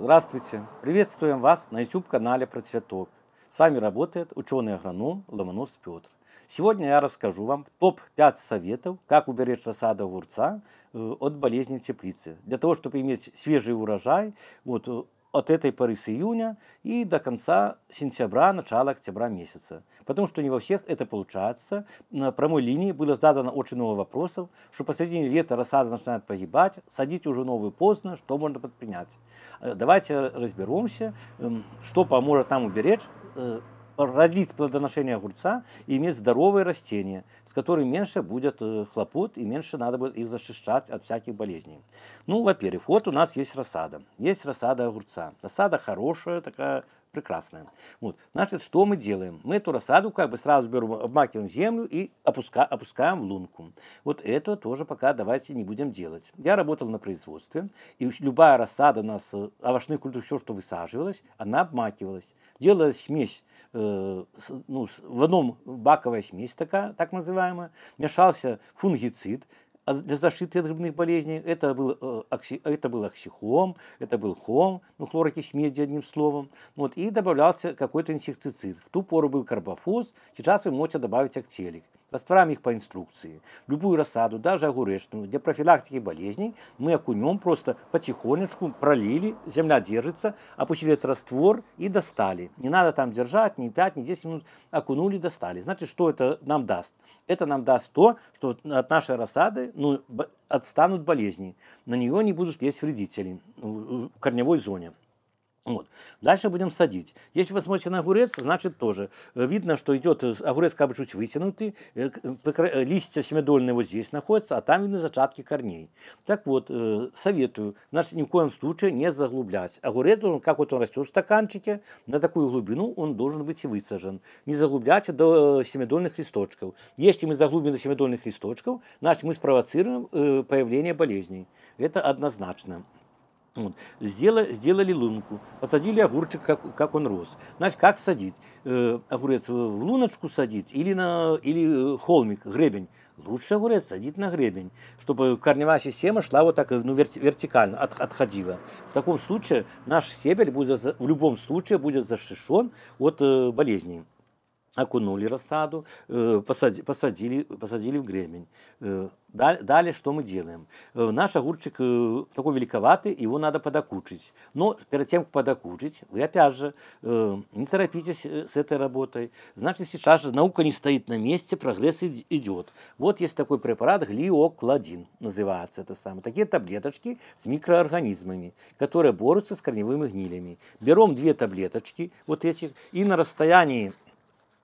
Здравствуйте! Приветствуем вас на YouTube-канале «Про цветок». С вами работает ученый-агроном Ломонос Петр. Сегодня я расскажу вам топ-5 советов, как уберечь рассаду огурца э, от болезней в теплице. Для того, чтобы иметь свежий урожай, вот, э, от этой поры с июня и до конца сентября, начала октября месяца. Потому что не во всех это получается. На прямой линии было задано очень много вопросов, что посредине лета рассада начинает погибать, садить уже новую поздно, что можно предпринять. Э, давайте разберемся, эм, что поможет нам уберечь э, родить плодоношение огурца и иметь здоровые растения, с которыми меньше будет э, хлопот и меньше надо будет их защищать от всяких болезней. Ну, во-первых, вот у нас есть рассада. Есть рассада огурца. Рассада хорошая, такая Прекрасно. Вот. Значит, что мы делаем? Мы эту рассаду как бы сразу берем, обмакиваем в землю и опуска, опускаем в лунку. Вот это тоже пока давайте не будем делать. Я работал на производстве, и любая рассада у нас, э, овощных культур, все, что высаживалось, она обмакивалась. Делалась смесь, э, с, ну, в одном баковая смесь такая, так называемая, мешался фунгицид, а для защиты от грибных болезней. Это был, э, окси, это был оксихом, это был хом, ну, хлорокись меди, одним словом. Ну вот, и добавлялся какой-то инсектицид. В ту пору был карбофоз, сейчас вы можете добавить актелик. Растворяем их по инструкции. Любую рассаду, даже огуречную, для профилактики болезней мы окунем просто потихонечку, пролили, земля держится, опустили этот раствор и достали. Не надо там держать ни 5, ни 10 минут. Окунули, достали. Значит, что это нам даст? Это нам даст то, что от нашей рассады ну, отстанут болезни. На нее не будут лезть вредители в корневой зоне. Вот. Дальше будем садить. Если вы смотрите на огурец, значит тоже. Э, видно, что идет э, огурец как бы чуть вытянутый, э, листья семядольные вот здесь находятся, а там видны зачатки корней. Так вот, советую, значит, ни в коем случае не заглублять. Огурец должен, как вот он растет в стаканчике, на такую глубину он должен быть и высажен. Не заглубляйте до семядольных листочков. Если мы заглубим до семядольных листочков, значит, мы спровоцируем появление болезней. Это однозначно. Вот. Сделали, сделали лунку, посадили огурчик, как, как он рос. Значит, как садить? Э, огурец в луночку садить или, на, или э, холмик, гребень? Лучше огурец садить на гребень, чтобы корневая сема шла вот так э, ну, вертикально, от, отходила. В таком случае наш себель будет, в любом случае будет защищен от э, болезней окунули рассаду, э, посадили, посадили, посадили в гремень. Э, далее что мы делаем? Э, наш огурчик такой великоватый, его надо подокучить. Но перед тем, как подокучить, вы опять же не торопитесь с этой работой. Значит, сейчас же наука не стоит на месте, прогресс идет. Вот есть такой препарат глиокладин, называется это самое. Такие таблеточки с микроорганизмами, которые борются с корневыми гнилями. Берем две таблеточки вот этих и на расстоянии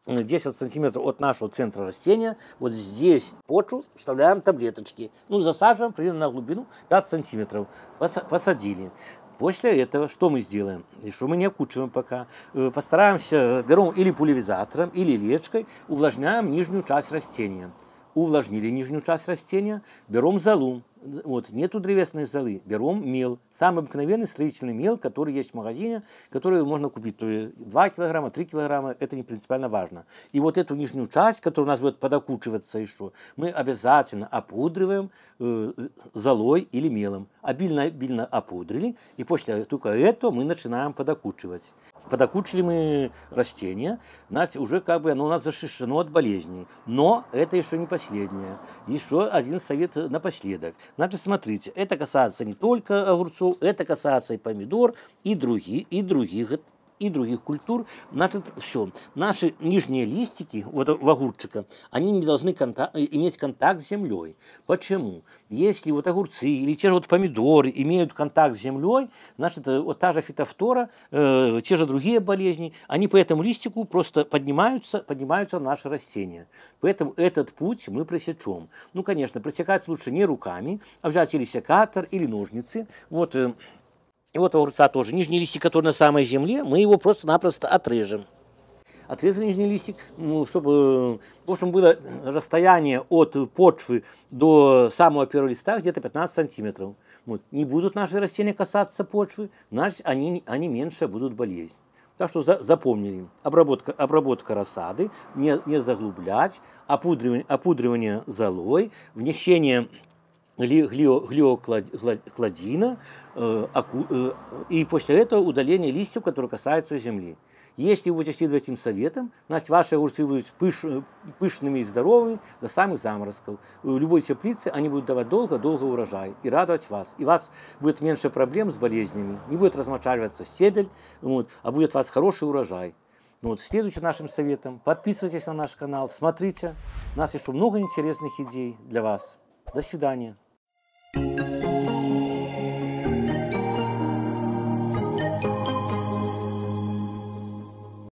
10 э, сантиметров от нашего центра растения, вот здесь почву вставляем таблеточки. Ну, засаживаем примерно на глубину 5 сантиметров. Посадили. После этого что мы сделаем? И что мы не окучиваем пока? Э, постараемся, берем или пулевизатором или лечкой, увлажняем нижнюю часть растения. Увлажнили нижнюю часть растения, берем залу, вот, нету древесной золы, берем мел, самый обыкновенный строительный мел, который есть в магазине, который можно купить, то есть 2 килограмма, 3 килограмма, это не принципиально важно. И вот эту нижнюю часть, которая у нас будет подокучиваться еще, мы обязательно опудриваем э, золой или мелом. Обильно-обильно опудрили, и после только этого мы начинаем подокучивать. Подокучили мы растение, у нас уже как бы оно у нас защищено от болезней, но это еще не последнее. Еще один совет напоследок. Значит, смотрите, это касается не только огурцов, это касается и помидор, и других, и других и других культур, значит, все. Наши нижние листики, вот в огурчика, они не должны контакт, э, иметь контакт с землей. Почему? Если вот огурцы или те же вот помидоры имеют контакт с землей, значит, э, вот та же фитофтора, э, те же другие болезни, они по этому листику просто поднимаются, поднимаются наши растения. Поэтому этот путь мы пресечем. Ну, конечно, пресекать лучше не руками, а взять или секатор, или ножницы. Вот э, и вот огурца тоже. Нижний листик, который на самой земле, мы его просто-напросто отрежем. Отрезали нижний листик, ну, чтобы, в общем, было расстояние от почвы до самого первого листа где-то 15 сантиметров. Вот. Не будут наши растения касаться почвы, значит, они, они меньше будут болеть. Так что за, запомнили, обработка, обработка рассады, не, не заглублять, опудривание, опудривание золой, внесение глиокладина, э, э, и после этого удаление листьев, которые касаются земли. Если вы будете следовать этим советам, значит, ваши огурцы будут пыш, э, пышными и здоровыми до самых заморозков. В любой теплице они будут давать долго-долго урожай и радовать вас. И у вас будет меньше проблем с болезнями, не будет размочариваться стебель, вот, а будет у вас хороший урожай. Ну вот, следуйте нашим советам, подписывайтесь на наш канал, смотрите. У нас еще много интересных идей для вас. До свидания. Thank you.